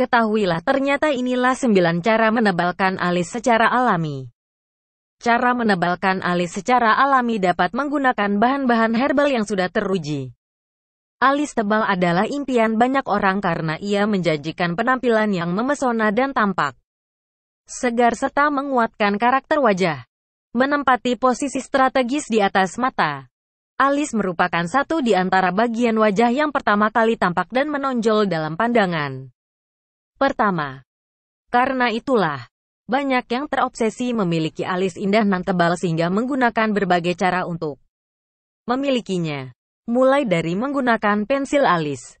Ketahuilah ternyata inilah 9 cara menebalkan alis secara alami. Cara menebalkan alis secara alami dapat menggunakan bahan-bahan herbal yang sudah teruji. Alis tebal adalah impian banyak orang karena ia menjanjikan penampilan yang memesona dan tampak. Segar serta menguatkan karakter wajah. Menempati posisi strategis di atas mata. Alis merupakan satu di antara bagian wajah yang pertama kali tampak dan menonjol dalam pandangan. Pertama, karena itulah, banyak yang terobsesi memiliki alis indah nan tebal sehingga menggunakan berbagai cara untuk memilikinya. Mulai dari menggunakan pensil alis,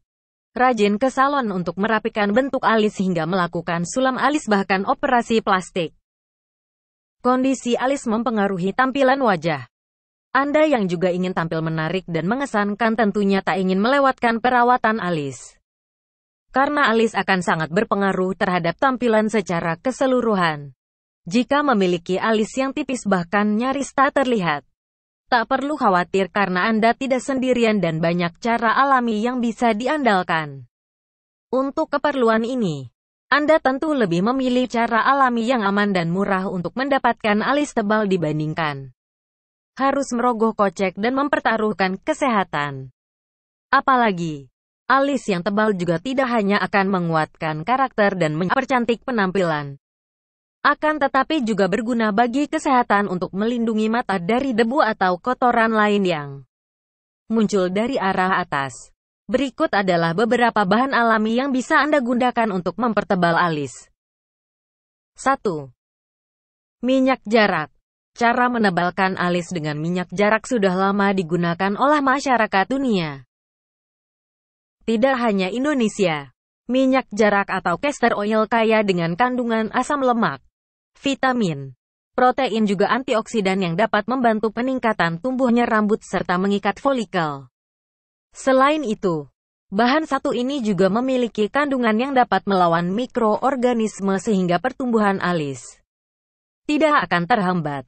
rajin ke salon untuk merapikan bentuk alis hingga melakukan sulam alis bahkan operasi plastik. Kondisi alis mempengaruhi tampilan wajah. Anda yang juga ingin tampil menarik dan mengesankan tentunya tak ingin melewatkan perawatan alis karena alis akan sangat berpengaruh terhadap tampilan secara keseluruhan. Jika memiliki alis yang tipis bahkan nyaris tak terlihat. Tak perlu khawatir karena Anda tidak sendirian dan banyak cara alami yang bisa diandalkan. Untuk keperluan ini, Anda tentu lebih memilih cara alami yang aman dan murah untuk mendapatkan alis tebal dibandingkan harus merogoh kocek dan mempertaruhkan kesehatan. Apalagi, Alis yang tebal juga tidak hanya akan menguatkan karakter dan mempercantik penampilan. Akan tetapi juga berguna bagi kesehatan untuk melindungi mata dari debu atau kotoran lain yang muncul dari arah atas. Berikut adalah beberapa bahan alami yang bisa Anda gunakan untuk mempertebal alis. 1. Minyak jarak Cara menebalkan alis dengan minyak jarak sudah lama digunakan oleh masyarakat dunia. Tidak hanya Indonesia, minyak jarak atau castor oil kaya dengan kandungan asam lemak, vitamin, protein juga antioksidan yang dapat membantu peningkatan tumbuhnya rambut serta mengikat folikel. Selain itu, bahan satu ini juga memiliki kandungan yang dapat melawan mikroorganisme sehingga pertumbuhan alis tidak akan terhambat.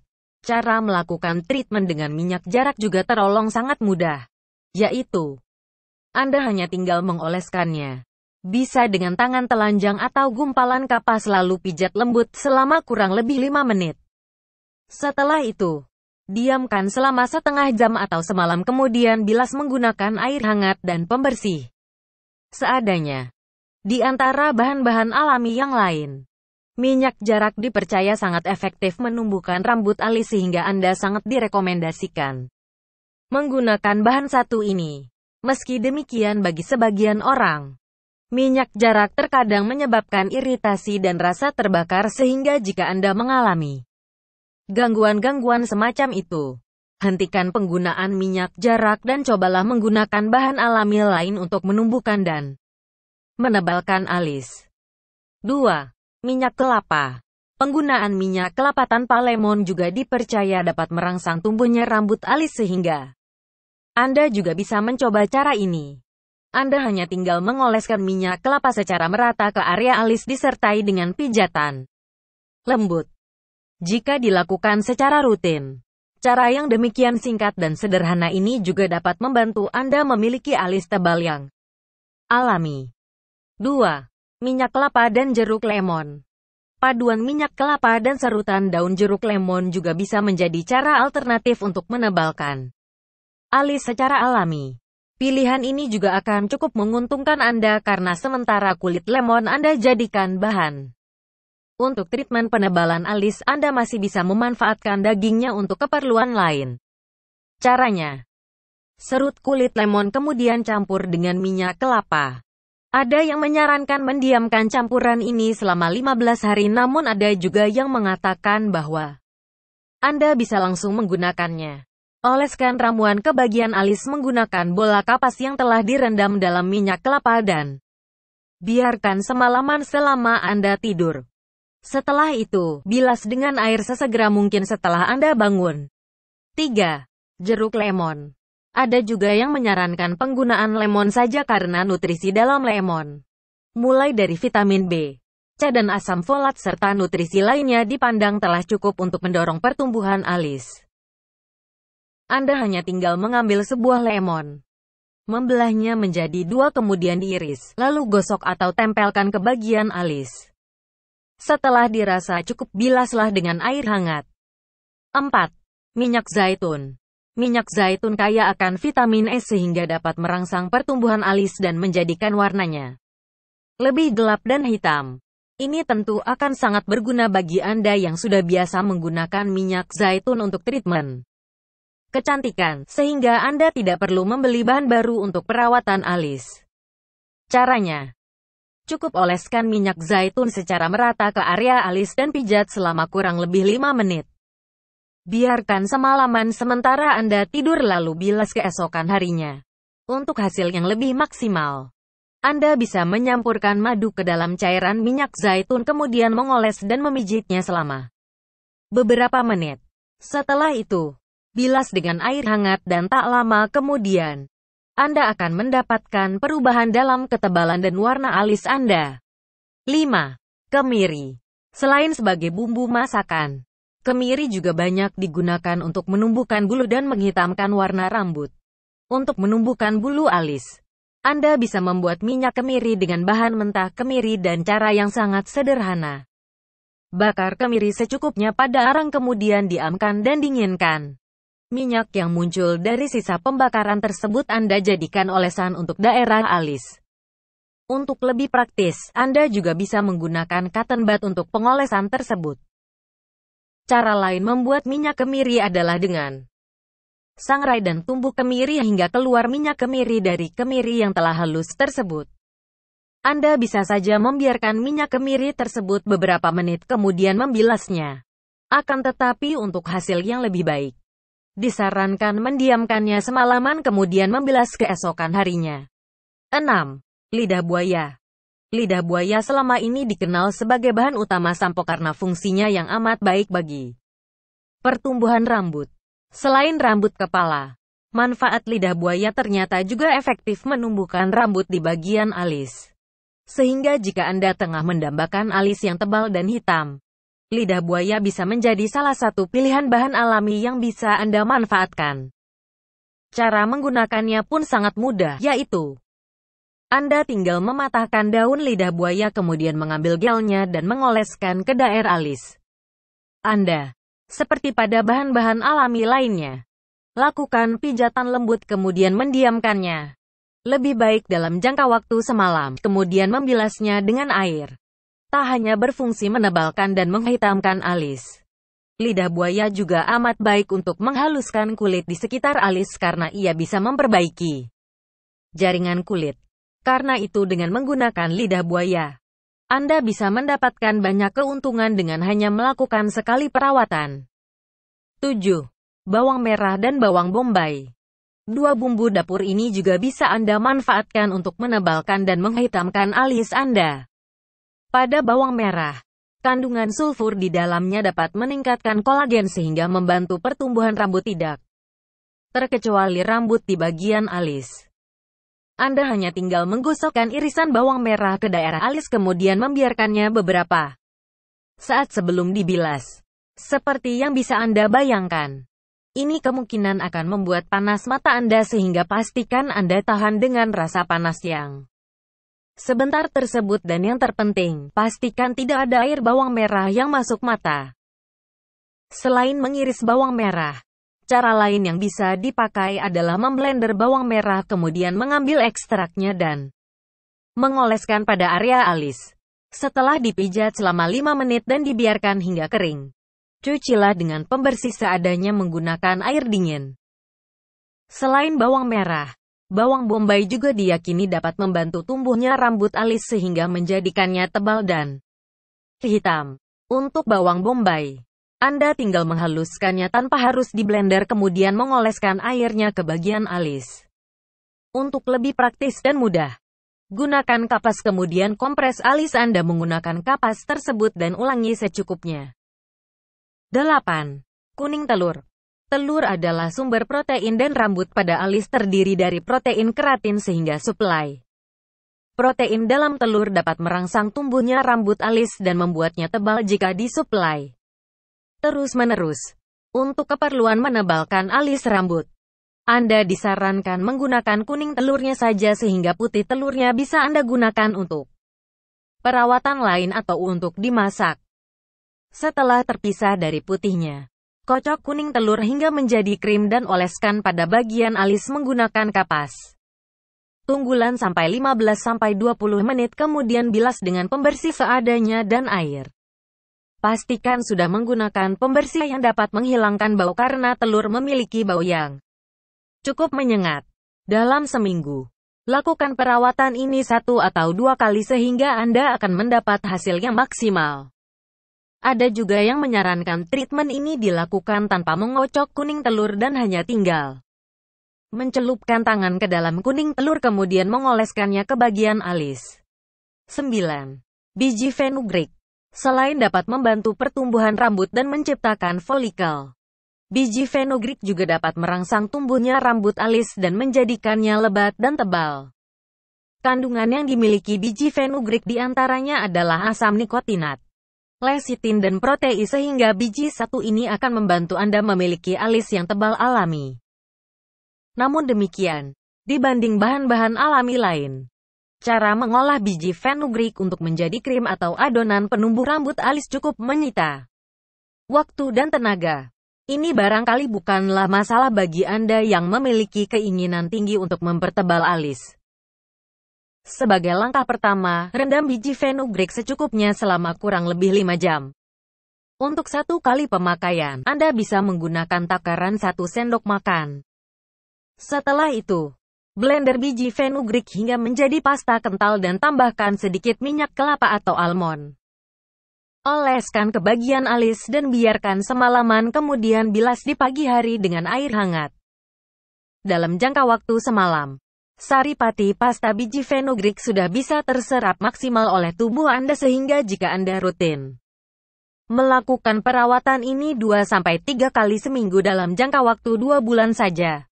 Cara melakukan treatment dengan minyak jarak juga terolong sangat mudah, yaitu anda hanya tinggal mengoleskannya. Bisa dengan tangan telanjang atau gumpalan kapas lalu pijat lembut selama kurang lebih 5 menit. Setelah itu, diamkan selama setengah jam atau semalam kemudian bilas menggunakan air hangat dan pembersih. Seadanya. Di antara bahan-bahan alami yang lain. Minyak jarak dipercaya sangat efektif menumbuhkan rambut alis sehingga Anda sangat direkomendasikan menggunakan bahan satu ini. Meski demikian bagi sebagian orang, minyak jarak terkadang menyebabkan iritasi dan rasa terbakar sehingga jika Anda mengalami gangguan-gangguan semacam itu, hentikan penggunaan minyak jarak dan cobalah menggunakan bahan alami lain untuk menumbuhkan dan menebalkan alis. 2. Minyak kelapa Penggunaan minyak kelapa tanpa lemon juga dipercaya dapat merangsang tumbuhnya rambut alis sehingga anda juga bisa mencoba cara ini. Anda hanya tinggal mengoleskan minyak kelapa secara merata ke area alis disertai dengan pijatan. Lembut. Jika dilakukan secara rutin, cara yang demikian singkat dan sederhana ini juga dapat membantu Anda memiliki alis tebal yang alami. 2. Minyak kelapa dan jeruk lemon. Paduan minyak kelapa dan serutan daun jeruk lemon juga bisa menjadi cara alternatif untuk menebalkan alis secara alami. Pilihan ini juga akan cukup menguntungkan Anda karena sementara kulit lemon Anda jadikan bahan. Untuk treatment penebalan alis, Anda masih bisa memanfaatkan dagingnya untuk keperluan lain. Caranya, serut kulit lemon kemudian campur dengan minyak kelapa. Ada yang menyarankan mendiamkan campuran ini selama 15 hari namun ada juga yang mengatakan bahwa Anda bisa langsung menggunakannya. Oleskan ramuan ke bagian alis menggunakan bola kapas yang telah direndam dalam minyak kelapa dan biarkan semalaman selama Anda tidur. Setelah itu, bilas dengan air sesegera mungkin setelah Anda bangun. 3. Jeruk lemon. Ada juga yang menyarankan penggunaan lemon saja karena nutrisi dalam lemon. Mulai dari vitamin B, C dan asam folat serta nutrisi lainnya dipandang telah cukup untuk mendorong pertumbuhan alis. Anda hanya tinggal mengambil sebuah lemon. Membelahnya menjadi dua kemudian diiris, lalu gosok atau tempelkan ke bagian alis. Setelah dirasa cukup bilaslah dengan air hangat. 4. Minyak zaitun Minyak zaitun kaya akan vitamin E sehingga dapat merangsang pertumbuhan alis dan menjadikan warnanya lebih gelap dan hitam. Ini tentu akan sangat berguna bagi Anda yang sudah biasa menggunakan minyak zaitun untuk treatment kecantikan, sehingga Anda tidak perlu membeli bahan baru untuk perawatan alis. Caranya, cukup oleskan minyak zaitun secara merata ke area alis dan pijat selama kurang lebih 5 menit. Biarkan semalaman sementara Anda tidur lalu bilas keesokan harinya. Untuk hasil yang lebih maksimal, Anda bisa menyampurkan madu ke dalam cairan minyak zaitun kemudian mengoles dan memijitnya selama beberapa menit. Setelah itu, bilas dengan air hangat dan tak lama kemudian, Anda akan mendapatkan perubahan dalam ketebalan dan warna alis Anda. 5. Kemiri Selain sebagai bumbu masakan, kemiri juga banyak digunakan untuk menumbuhkan bulu dan menghitamkan warna rambut. Untuk menumbuhkan bulu alis, Anda bisa membuat minyak kemiri dengan bahan mentah kemiri dan cara yang sangat sederhana. Bakar kemiri secukupnya pada arang kemudian diamkan dan dinginkan. Minyak yang muncul dari sisa pembakaran tersebut Anda jadikan olesan untuk daerah alis. Untuk lebih praktis, Anda juga bisa menggunakan cotton bud untuk pengolesan tersebut. Cara lain membuat minyak kemiri adalah dengan sangrai dan tumbuh kemiri hingga keluar minyak kemiri dari kemiri yang telah halus tersebut. Anda bisa saja membiarkan minyak kemiri tersebut beberapa menit kemudian membilasnya. Akan tetapi untuk hasil yang lebih baik, Disarankan mendiamkannya semalaman kemudian membilas keesokan harinya. 6. Lidah buaya Lidah buaya selama ini dikenal sebagai bahan utama sampo karena fungsinya yang amat baik bagi pertumbuhan rambut. Selain rambut kepala, manfaat lidah buaya ternyata juga efektif menumbuhkan rambut di bagian alis. Sehingga jika Anda tengah mendambakan alis yang tebal dan hitam, lidah buaya bisa menjadi salah satu pilihan bahan alami yang bisa Anda manfaatkan. Cara menggunakannya pun sangat mudah, yaitu Anda tinggal mematahkan daun lidah buaya kemudian mengambil gelnya dan mengoleskan ke daerah alis Anda. Seperti pada bahan-bahan alami lainnya. Lakukan pijatan lembut kemudian mendiamkannya. Lebih baik dalam jangka waktu semalam, kemudian membilasnya dengan air tak hanya berfungsi menebalkan dan menghitamkan alis. Lidah buaya juga amat baik untuk menghaluskan kulit di sekitar alis karena ia bisa memperbaiki jaringan kulit. Karena itu dengan menggunakan lidah buaya, Anda bisa mendapatkan banyak keuntungan dengan hanya melakukan sekali perawatan. 7. Bawang merah dan bawang bombay. Dua bumbu dapur ini juga bisa Anda manfaatkan untuk menebalkan dan menghitamkan alis Anda pada bawang merah. Kandungan sulfur di dalamnya dapat meningkatkan kolagen sehingga membantu pertumbuhan rambut tidak terkecuali rambut di bagian alis. Anda hanya tinggal menggosokkan irisan bawang merah ke daerah alis kemudian membiarkannya beberapa saat sebelum dibilas. Seperti yang bisa Anda bayangkan. Ini kemungkinan akan membuat panas mata Anda sehingga pastikan Anda tahan dengan rasa panas yang sebentar tersebut dan yang terpenting, pastikan tidak ada air bawang merah yang masuk mata. Selain mengiris bawang merah, cara lain yang bisa dipakai adalah memblender bawang merah kemudian mengambil ekstraknya dan mengoleskan pada area alis. Setelah dipijat selama 5 menit dan dibiarkan hingga kering, cucilah dengan pembersih seadanya menggunakan air dingin. Selain bawang merah, Bawang bombay juga diyakini dapat membantu tumbuhnya rambut alis sehingga menjadikannya tebal dan hitam. Untuk bawang bombay, Anda tinggal menghaluskannya tanpa harus di blender kemudian mengoleskan airnya ke bagian alis. Untuk lebih praktis dan mudah, gunakan kapas kemudian kompres alis Anda menggunakan kapas tersebut dan ulangi secukupnya. 8. Kuning telur Telur adalah sumber protein dan rambut pada alis terdiri dari protein keratin sehingga suplai. Protein dalam telur dapat merangsang tumbuhnya rambut alis dan membuatnya tebal jika disuplai. Terus-menerus. Untuk keperluan menebalkan alis rambut, Anda disarankan menggunakan kuning telurnya saja sehingga putih telurnya bisa Anda gunakan untuk perawatan lain atau untuk dimasak. Setelah terpisah dari putihnya. Kocok kuning telur hingga menjadi krim dan oleskan pada bagian alis menggunakan kapas. Tunggulan sampai 15-20 menit kemudian bilas dengan pembersih seadanya dan air. Pastikan sudah menggunakan pembersih yang dapat menghilangkan bau karena telur memiliki bau yang cukup menyengat. Dalam seminggu, lakukan perawatan ini satu atau dua kali sehingga Anda akan mendapat hasil yang maksimal. Ada juga yang menyarankan treatment ini dilakukan tanpa mengocok kuning telur dan hanya tinggal mencelupkan tangan ke dalam kuning telur kemudian mengoleskannya ke bagian alis. 9. Biji fenugreek Selain dapat membantu pertumbuhan rambut dan menciptakan folikel, biji fenugreek juga dapat merangsang tumbuhnya rambut alis dan menjadikannya lebat dan tebal. Kandungan yang dimiliki biji fenugreek diantaranya adalah asam nikotinat, lesitin dan protein sehingga biji satu ini akan membantu Anda memiliki alis yang tebal alami. Namun demikian, dibanding bahan-bahan alami lain, cara mengolah biji fenugreek untuk menjadi krim atau adonan penumbuh rambut alis cukup menyita waktu dan tenaga. Ini barangkali bukanlah masalah bagi Anda yang memiliki keinginan tinggi untuk mempertebal alis. Sebagai langkah pertama, rendam biji fenugreek secukupnya selama kurang lebih 5 jam. Untuk satu kali pemakaian, Anda bisa menggunakan takaran 1 sendok makan. Setelah itu, blender biji fenugreek hingga menjadi pasta kental dan tambahkan sedikit minyak kelapa atau almond. Oleskan ke bagian alis dan biarkan semalaman kemudian bilas di pagi hari dengan air hangat. Dalam jangka waktu semalam, Sari pati pasta biji fenugreek sudah bisa terserap maksimal oleh tubuh Anda sehingga jika Anda rutin melakukan perawatan ini 2-3 kali seminggu dalam jangka waktu 2 bulan saja,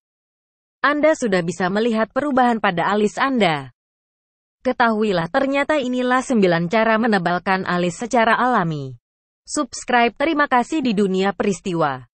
Anda sudah bisa melihat perubahan pada alis Anda. Ketahuilah ternyata inilah 9 cara menebalkan alis secara alami. Subscribe terima kasih di dunia peristiwa.